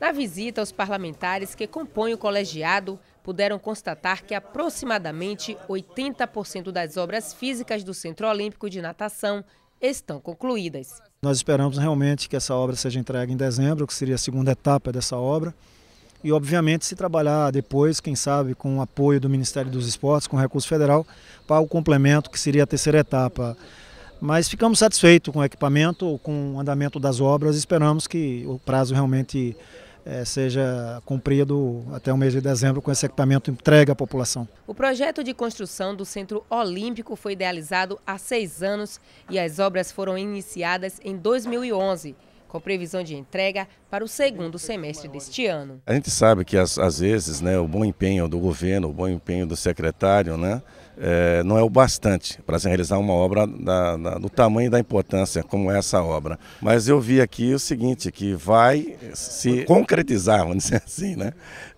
Na visita, os parlamentares que compõem o colegiado puderam constatar que aproximadamente 80% das obras físicas do Centro Olímpico de Natação estão concluídas. Nós esperamos realmente que essa obra seja entregue em dezembro, que seria a segunda etapa dessa obra. E, obviamente, se trabalhar depois, quem sabe, com o apoio do Ministério dos Esportes, com recurso federal, para o complemento, que seria a terceira etapa. Mas ficamos satisfeitos com o equipamento, com o andamento das obras, esperamos que o prazo realmente é, seja cumprido até o mês de dezembro com esse equipamento entregue à população. O projeto de construção do Centro Olímpico foi idealizado há seis anos e as obras foram iniciadas em 2011 com previsão de entrega para o segundo semestre deste ano. A gente sabe que às, às vezes né, o bom empenho do governo, o bom empenho do secretário, né, é, não é o bastante para se realizar uma obra da, da, do tamanho e da importância como é essa obra. Mas eu vi aqui o seguinte, que vai se concretizar, vamos dizer assim, né?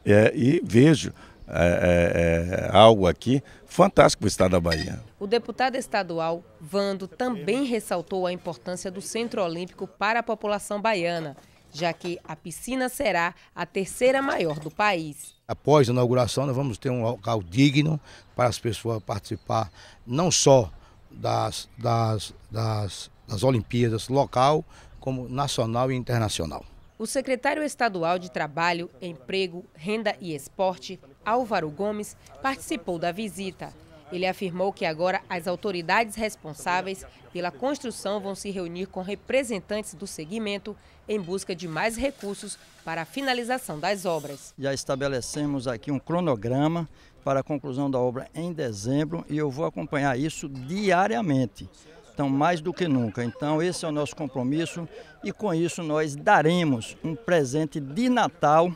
É, e vejo é, é, é, algo aqui fantástico para o estado da Bahia. O deputado estadual Vando também ressaltou a importância do Centro Olímpico para a população baiana, já que a piscina será a terceira maior do país. Após a inauguração, nós vamos ter um local digno para as pessoas participar, não só das, das, das, das Olimpíadas local, como nacional e internacional. O secretário estadual de Trabalho, Emprego, Renda e Esporte, Álvaro Gomes, participou da visita. Ele afirmou que agora as autoridades responsáveis pela construção vão se reunir com representantes do segmento em busca de mais recursos para a finalização das obras. Já estabelecemos aqui um cronograma para a conclusão da obra em dezembro e eu vou acompanhar isso diariamente. Então, mais do que nunca. Então, esse é o nosso compromisso e com isso nós daremos um presente de Natal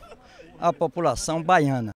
à população baiana.